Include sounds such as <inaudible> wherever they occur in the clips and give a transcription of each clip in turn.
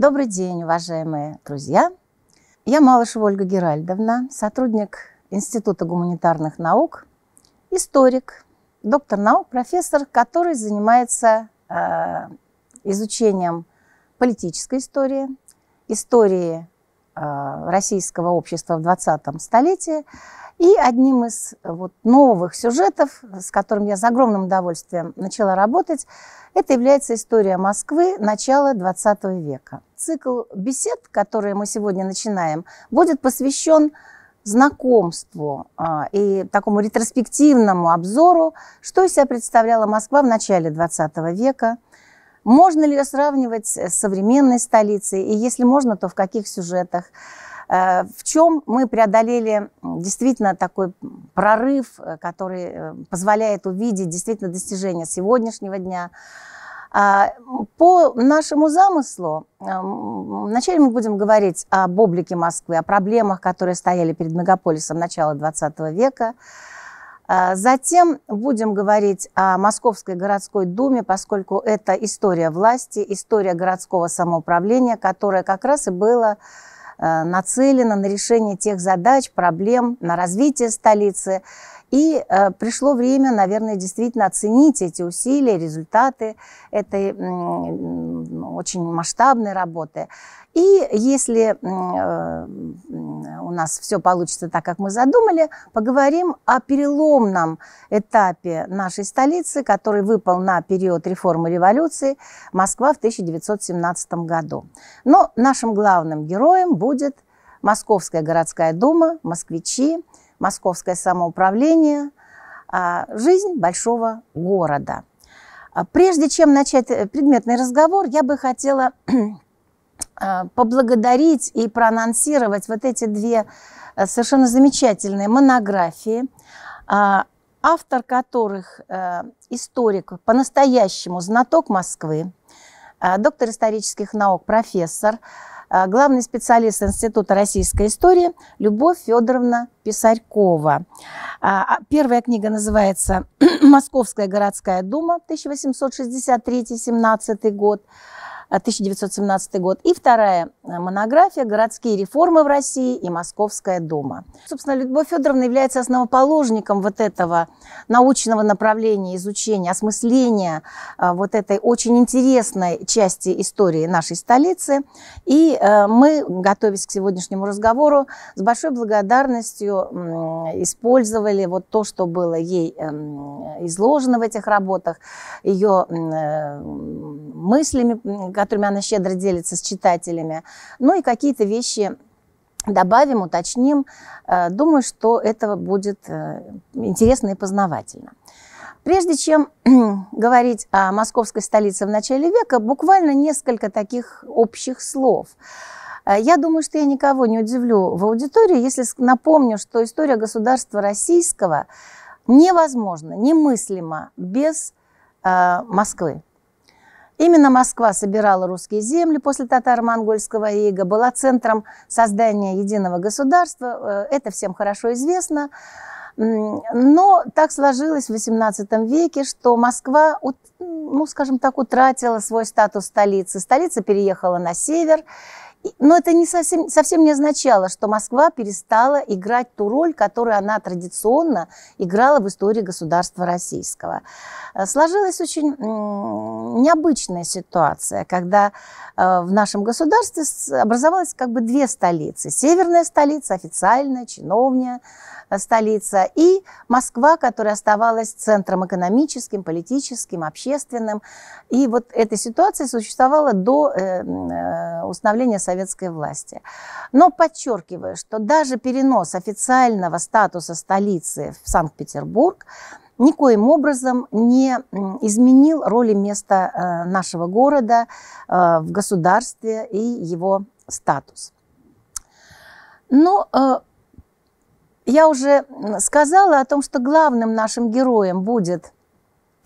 Добрый день, уважаемые друзья! Я Малышева Ольга Геральдовна, сотрудник Института гуманитарных наук, историк, доктор наук, профессор, который занимается э, изучением политической истории, истории Э, российского общества в 20-м столетии. И одним из э, вот новых сюжетов, с которым я с огромным удовольствием начала работать, это является история Москвы начала XX века. Цикл бесед, которые мы сегодня начинаем, будет посвящен знакомству э, и такому ретроспективному обзору, что из себя представляла Москва в начале XX века – можно ли ее сравнивать э, с современной столицей? И если можно, то в каких сюжетах? Э, в чем мы преодолели действительно такой прорыв, э, который позволяет увидеть действительно достижения сегодняшнего дня? А, по нашему замыслу, вначале мы будем говорить об облике Москвы, о проблемах, которые стояли перед мегаполисом начала 20 века, а, затем будем говорить о Московской городской думе, поскольку это история власти, история городского самоуправления, которая как раз и была а, нацелена на решение тех задач, проблем, на развитие столицы. И э, пришло время, наверное, действительно оценить эти усилия, результаты этой э, очень масштабной работы. И если э, у нас все получится так, как мы задумали, поговорим о переломном этапе нашей столицы, который выпал на период реформы революции Москва в 1917 году. Но нашим главным героем будет Московская городская дума, москвичи, московское самоуправление а, «Жизнь большого города». А, прежде чем начать э, предметный разговор, я бы хотела <clears throat> а, поблагодарить и проанонсировать вот эти две э, совершенно замечательные монографии, автор которых э, историк, по-настоящему знаток Москвы, доктор исторических наук, профессор а, главный специалист Института российской истории Любовь Федоровна Писарькова. А, а, первая книга называется «Московская городская дума, 1863-17 год». 1917 год. И вторая э, монография «Городские реформы в России и Московская дума». Собственно, Любовь Федоровна является основоположником вот этого научного направления изучения, осмысления э, вот этой очень интересной части истории нашей столицы. И э, мы, готовясь к сегодняшнему разговору, с большой благодарностью использовали вот то, что было ей эм, изложено в этих работах, ее мыслями, которыми она щедро делится с читателями. Ну и какие-то вещи добавим, уточним. Э, думаю, что это будет э, интересно и познавательно. Прежде чем <clears throat> говорить о московской столице в начале века, буквально несколько таких общих слов. Э, я думаю, что я никого не удивлю в аудитории, если напомню, что история государства российского невозможна, немыслима без э, Москвы. Именно Москва собирала русские земли после татаро-монгольского ига, была центром создания единого государства. Э, это всем хорошо известно. Но так сложилось в XVIII веке, что Москва, ну, скажем так, утратила свой статус столицы. Столица переехала на север, но это не совсем, совсем не означало, что Москва перестала играть ту роль, которую она традиционно играла в истории государства российского. Э, сложилась очень необычная ситуация, когда э, в нашем государстве образовалось как бы две столицы. Северная столица, официальная, чиновня э, столица, и Москва, которая оставалась центром экономическим, политическим, общественным. И вот эта ситуация существовала до установления советской власти. Но подчеркиваю, что даже перенос официального статуса столицы в Санкт-Петербург никоим образом не изменил роли места э, нашего города э, в государстве и его статус. Но ну, э, я уже сказала о том, что главным нашим героем будет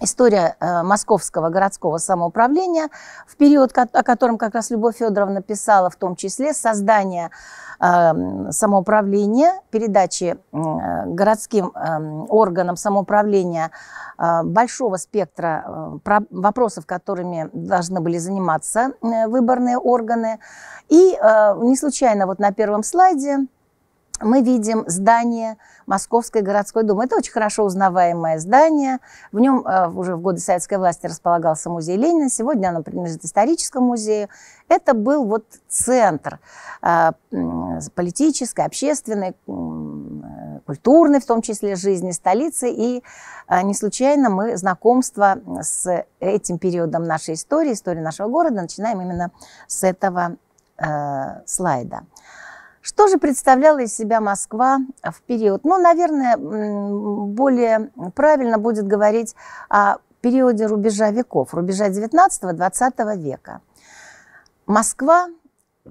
история э, Московского городского самоуправления, в период, о котором как раз Любовь Федоровна писала, в том числе создание эм, самоуправления, передачи э, городским эм, органам самоуправления э, большого спектра вопросов, которыми должны были заниматься выборные органы. И не случайно вот на первом слайде мы видим здание Московской городской думы. Это очень хорошо узнаваемое здание. В нем э, уже в годы советской власти располагался музей Ленина. Сегодня оно принадлежит историческому музею. Это был вот центр э, политической, общественной, культурной, в том числе, жизни столицы. И э, не случайно мы знакомство с этим периодом нашей истории, истории нашего города, начинаем именно с этого слайда. Что же представляла из себя Москва а, в период? Ну, наверное, более правильно будет говорить о периоде рубежа веков, рубежа 19-20 века. Москва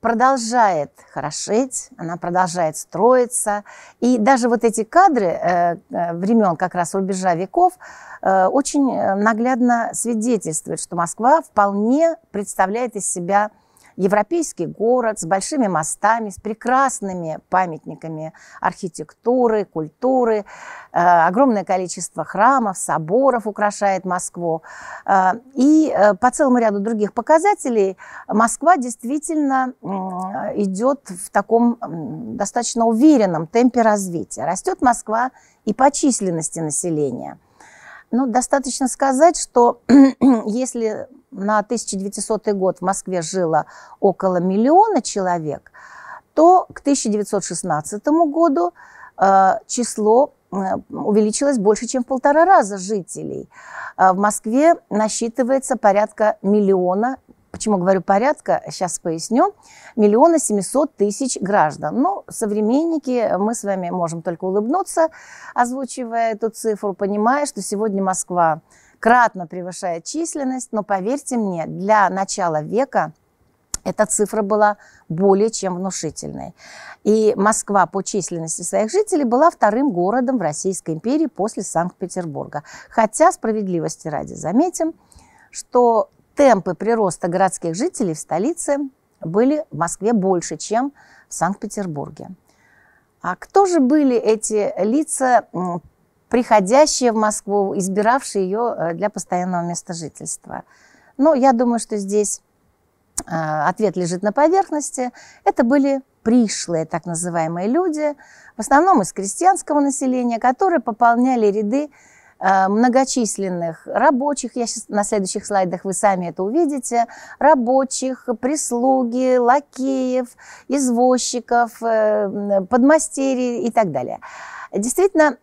продолжает хорошеть, она продолжает строиться. И даже вот эти кадры э, э, времен как раз рубежа веков э, очень наглядно свидетельствуют, что Москва вполне представляет из себя европейский город с большими мостами, с прекрасными памятниками архитектуры, культуры. Э, огромное количество храмов, соборов украшает Москву. Э, и э, по целому ряду других показателей Москва действительно идет в таком достаточно уверенном темпе развития. Растет Москва и по численности населения – ну, достаточно сказать, что <clears throat> если на 1900 год в Москве жило около миллиона человек, то к 1916 году э, число э, увеличилось больше, чем в полтора раза жителей. Э, в Москве насчитывается порядка миллиона Почему говорю порядка, сейчас поясню. Миллиона семьсот тысяч граждан. Ну, современники, мы с вами можем только улыбнуться, озвучивая эту цифру, понимая, что сегодня Москва кратно превышает численность, но поверьте мне, для начала века эта цифра была более чем внушительной. И Москва по численности своих жителей была вторым городом в Российской империи после Санкт-Петербурга. Хотя, справедливости ради, заметим, что темпы прироста городских жителей в столице были в Москве больше, чем в Санкт-Петербурге. А кто же были эти лица, приходящие в Москву, избиравшие ее э, для постоянного места жительства? Ну, я думаю, что здесь э, ответ лежит на поверхности. Это были пришлые, так называемые люди, в основном из крестьянского населения, которые пополняли ряды Э, многочисленных рабочих, я сейчас на следующих слайдах вы сами это увидите, рабочих, прислуги, лакеев, извозчиков, э, подмастерий и так далее. Действительно,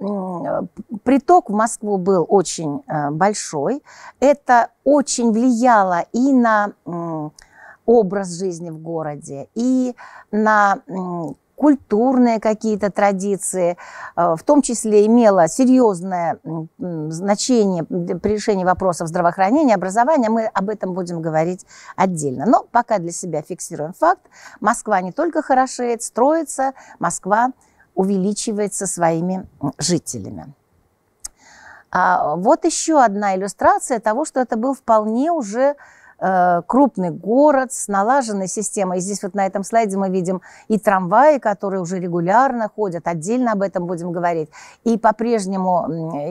приток в Москву был очень э, большой. Это очень влияло и на образ жизни в городе, и на культурные какие-то традиции, э, в том числе имела серьезное значение при решении вопросов здравоохранения, образования. Мы об этом будем говорить отдельно. Но пока для себя фиксируем факт. Москва не только хорошеет, строится, Москва увеличивается своими жителями. А вот еще одна иллюстрация того, что это был вполне уже Э, крупный город с налаженной системой. И здесь вот на этом слайде мы видим и трамваи, которые уже регулярно ходят, отдельно об этом будем говорить. И по-прежнему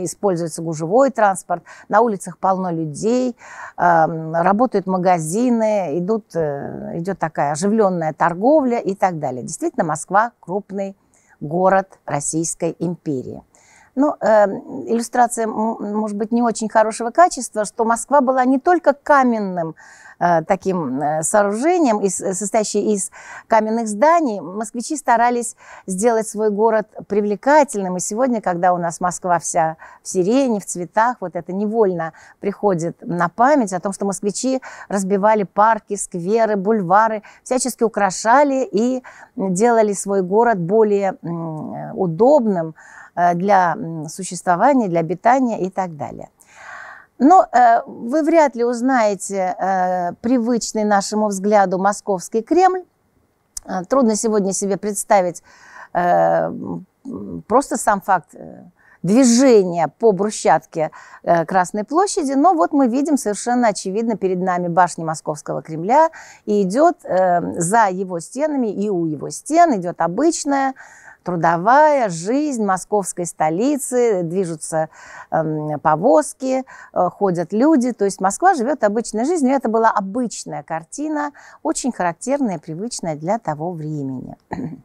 используется гужевой транспорт, на улицах полно людей, эм, работают магазины, идут, э, идет такая оживленная торговля и так далее. Действительно, Москва крупный город Российской империи. Ну, э, иллюстрация, может быть, не очень хорошего качества, что Москва была не только каменным э, таким э, сооружением, из, э, состоящим из каменных зданий. Москвичи старались сделать свой город привлекательным. И сегодня, когда у нас Москва вся в сирене, в цветах, вот это невольно приходит на память о том, что москвичи разбивали парки, скверы, бульвары, всячески украшали и делали свой город более э, удобным, Э, для существования, для обитания и так далее. Но э, вы вряд ли узнаете э, привычный нашему взгляду московский Кремль. Э, трудно сегодня себе представить э, просто сам факт э, движения по брусчатке Красной площади, но вот мы видим совершенно очевидно перед нами башни Московского Кремля, и идет э, за его стенами и у его стен идет обычная трудовая жизнь московской столицы, движутся эм, повозки, э, ходят люди. То есть Москва живет обычной жизнью. Это была обычная картина, очень характерная привычная для того времени. <clears throat>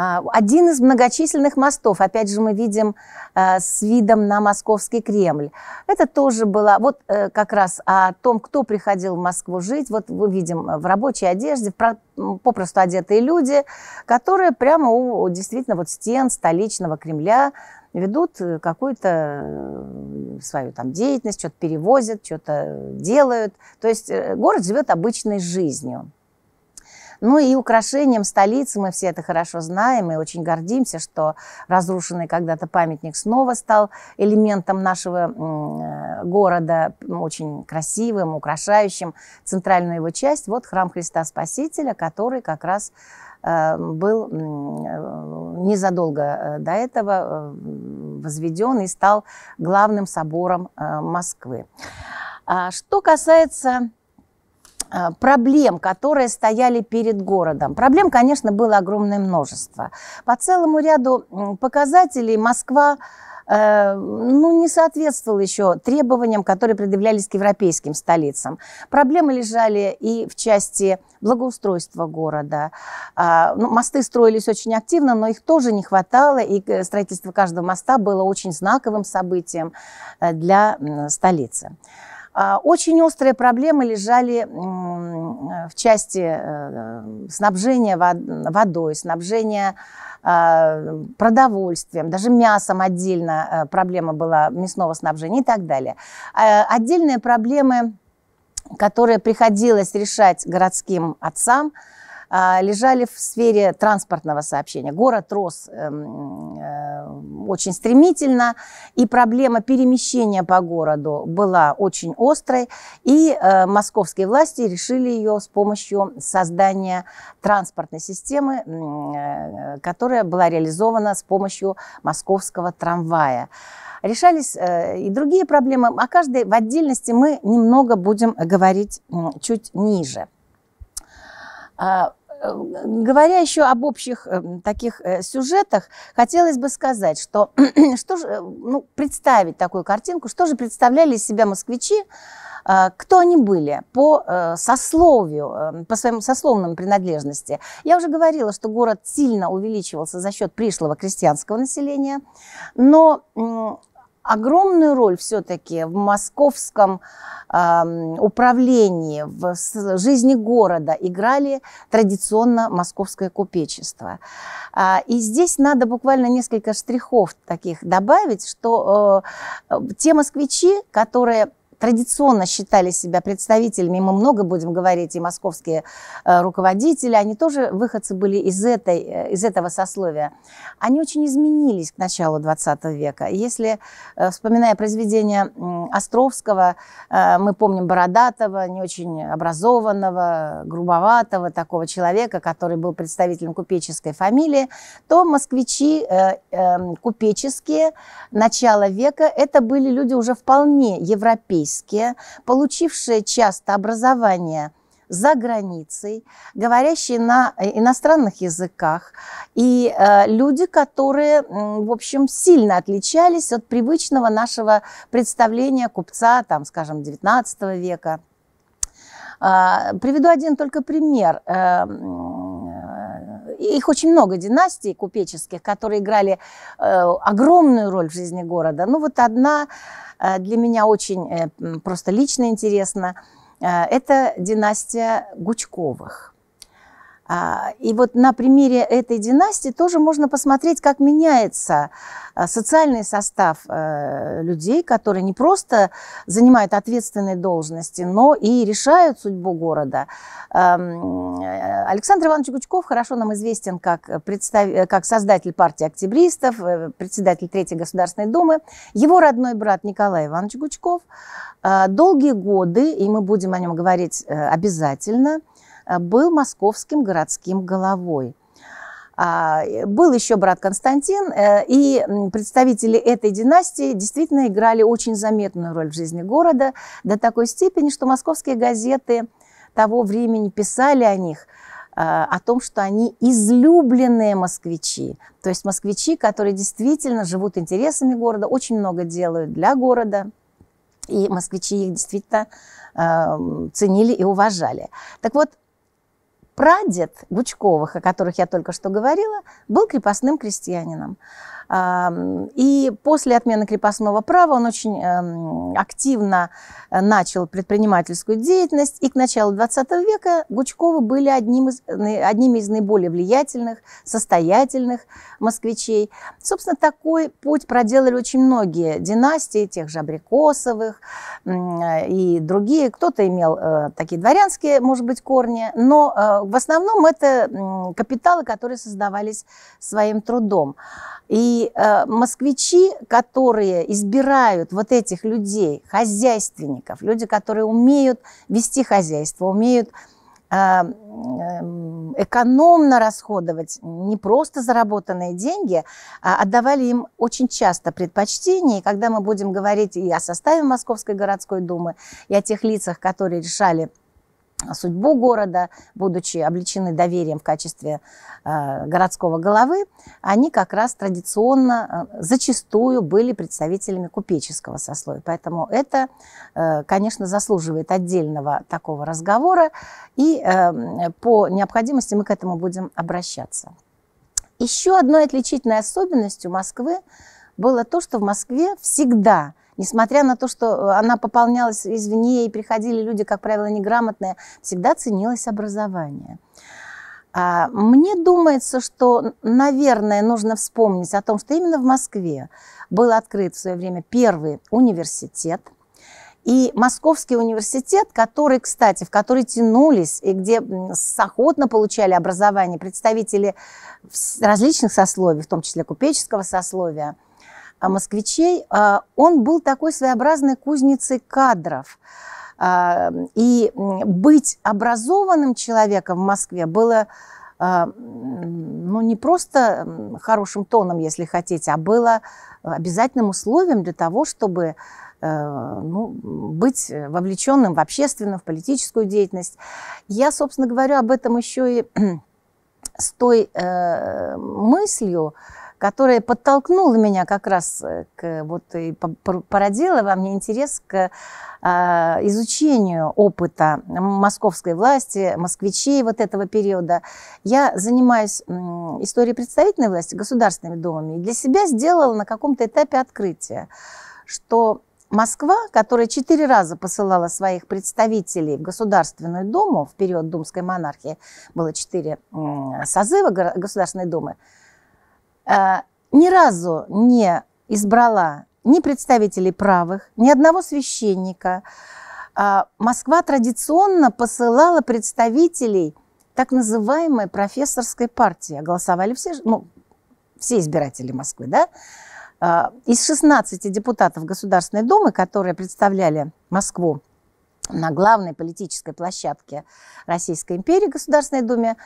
А, один из многочисленных мостов, опять же, мы видим э, с видом на Московский Кремль. Это тоже было, вот э, как раз о том, кто приходил в Москву жить, вот мы видим э, в рабочей одежде, попросту одетые люди, которые прямо у действительно вот стен столичного Кремля ведут какую-то свою там деятельность, что-то перевозят, что-то делают. То есть город живет обычной жизнью. Ну и украшением столицы, мы все это хорошо знаем и очень гордимся, что разрушенный когда-то памятник снова стал элементом нашего э, города, очень красивым, украшающим центральную его часть. Вот храм Христа Спасителя, который как раз э, был э, незадолго до этого возведен и стал главным собором Москвы. А что касается Э, проблем, которые стояли перед городом. Проблем, конечно, было огромное множество. По целому ряду показателей Москва э, ну, не соответствовал еще требованиям, которые предъявлялись к европейским столицам. Проблемы лежали и в части благоустройства города. А, ну, мосты строились очень активно, но их тоже не хватало, и э, строительство каждого моста было очень знаковым событием для столицы. А, очень острые проблемы лежали в части э, снабжения водой, снабжения а, продовольствием, даже мясом отдельно э, проблема была мясного снабжения и так далее. А, отдельные проблемы, которые приходилось решать городским отцам – а, лежали в сфере транспортного сообщения. Город рос эм, э, очень стремительно, и проблема перемещения по городу была очень острой, и э, московские власти решили ее с помощью создания транспортной системы, э, которая была реализована с помощью московского трамвая решались и другие проблемы. О каждой в отдельности мы немного будем говорить чуть ниже. А, Эм, говоря еще об общих эм, таких э, сюжетах, хотелось бы сказать, что, <clears throat> что же, э, ну, представить такую картинку, что же представляли из себя москвичи, э, кто они были по сословию, эм, по своим сословным принадлежности. Я уже говорила, что город сильно увеличивался за счет пришлого крестьянского населения, но огромную роль все-таки в московском э, управлении, в жизни города играли традиционно московское купечество. А, и здесь надо буквально несколько штрихов таких добавить, что э, э те москвичи, которые традиционно считали себя представителями, мы много будем говорить, и московские э, руководители, они тоже выходцы были из, этой, э, из этого сословия, они очень изменились к началу 20 века. Если, э, вспоминая произведения Островского, мы помним Бородатого, не очень образованного, грубоватого такого человека, который был представителем купеческой фамилии, то москвичи эм, купеческие начала века, это были люди уже вполне европейские, российские, получившие часто образование за границей, говорящие на э, иностранных языках, и э, люди, которые, в общем, сильно отличались от привычного нашего представления купца, там, скажем, XIX века. Э, приведу один только пример. Э, их очень много династий купеческих, которые играли э, огромную роль в жизни города. Ну вот одна э, для меня очень э, просто лично интересна. Э, это династия Гучковых. А, и вот на примере этой династии тоже можно посмотреть, как меняется а, социальный состав э, людей, которые не просто занимают ответственные должности, но и решают судьбу города. Эм, э, Александр Иванович Гучков хорошо нам известен как, представ... Э, как создатель партии октябристов, председатель Третьей Государственной Думы. Его родной брат Николай Иванович Гучков долгие годы, и мы будем о нем говорить обязательно, Э, был московским городским головой. А, был еще брат Константин, э, и представители этой династии действительно играли очень заметную роль в жизни города до такой степени, что московские газеты того времени писали о них, э, о том, что они излюбленные москвичи, то есть москвичи, которые действительно живут интересами города, очень много делают для города, и москвичи их действительно ценили и уважали. Так вот, Прадед Гучковых, о которых я только что говорила, был крепостным крестьянином. И после отмены крепостного права он очень эм, активно э, начал предпринимательскую деятельность, и к началу 20 века Гучковы были одним из, одними из наиболее влиятельных, состоятельных москвичей. Собственно, такой путь проделали очень многие династии, тех же Абрикосовых э, и другие. Кто-то имел э, такие дворянские, может быть, корни, но в основном это капиталы, которые создавались своим трудом. И э, москвичи, которые избирают вот этих людей, хозяйственников, люди, которые умеют вести хозяйство, умеют э, э, экономно расходовать не просто заработанные деньги, а отдавали им очень часто предпочтение. И когда мы будем говорить и о составе Московской городской думы, и о тех лицах, которые решали судьбу города, будучи облечены доверием в качестве а, городского головы, они как раз традиционно а, зачастую были представителями купеческого сословия. Поэтому это, а, конечно, заслуживает отдельного такого разговора, и по необходимости мы к этому будем обращаться. Еще одной отличительной особенностью Москвы было то, что в Москве всегда – Несмотря на то, что э, она пополнялась извне, и приходили люди, как правило, неграмотные, всегда ценилось образование. А, мне думается, что, наверное, нужно вспомнить о том, что именно в Москве был открыт в свое время первый университет – и Московский университет, который, кстати, в который тянулись и где охотно получали образование представители различных сословий, в том числе купеческого сословия – а, москвичей, а, он был такой своеобразной кузницей кадров. А, и быть образованным человеком в Москве было ну, не просто хорошим тоном, если хотите, а было обязательным условием для того, чтобы э, ну, быть вовлеченным в общественную, в политическую деятельность. Я, собственно, говоря, об этом еще и <clears throat> с той э, мыслью, которая подтолкнула меня как раз э, к, вот и породила во мне интерес к а, изучению опыта московской власти, москвичей вот этого периода. Я занимаюсь историей представительной власти, государственными домами, и для себя сделала на каком-то этапе открытие, что Москва, которая четыре раза посылала своих представителей в Государственную Думу в период думской монархии, было четыре созыва Государственной Думы, Э, ни разу не избрала ни представителей правых, ни одного священника. А, Москва традиционно посылала представителей так называемой профессорской партии. А голосовали все, ну, все избиратели Москвы, да? А, из 16 депутатов Государственной Думы, которые представляли Москву на главной политической площадке Российской империи, Государственной Думе,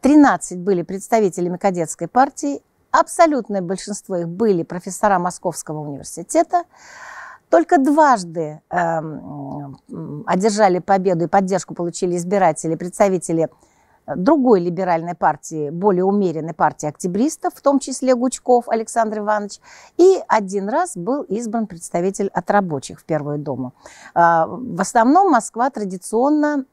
13 были представителями кадетской партии абсолютное большинство их были профессора Московского университета. Только дважды э, одержали победу и поддержку получили избиратели, представители э, другой либеральной партии, более умеренной партии октябристов, в том числе Гучков Александр Иванович, и один раз был избран представитель от рабочих в Первую Думу. А, в основном Москва традиционно,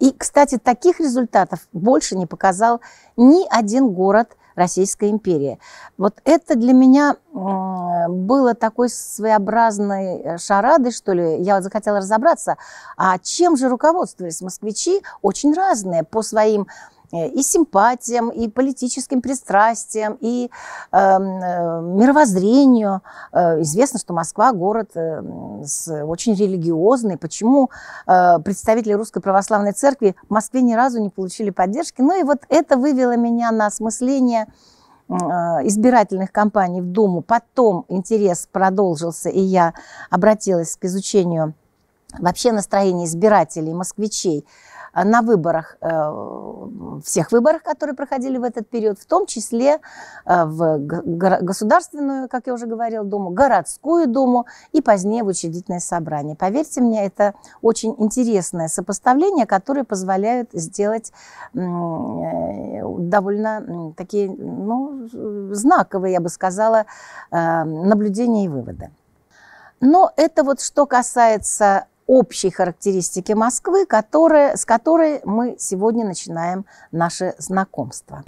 и, кстати, таких результатов больше не показал ни один город – Российской империи. Вот это для меня было такой своеобразной э, шарадой, что ли. Я вот захотела разобраться, а чем же руководствовались москвичи, очень разные по своим Э, и симпатиям, и политическим пристрастиям, и эм, э, мировоззрению. Э, известно, что Москва город э, с очень религиозный. Почему представители Русской Православной Церкви в Москве ни разу не получили поддержки? Ну и вот это вывело меня на осмысление избирательных кампаний в Думу. Потом интерес продолжился, и я обратилась к изучению вообще настроения избирателей, москвичей Э, на выборах, э, всех выборах, которые проходили в этот период, в том числе э, в Государственную, как я уже говорила, Думу, городскую Думу и позднее в учредительное собрание. Поверьте мне, это очень интересное сопоставление, которое позволяет сделать довольно такие ну, знаковые, я бы сказала, наблюдения и выводы. Но это вот что касается общей характеристики Москвы, которая, с которой мы сегодня начинаем наше знакомство.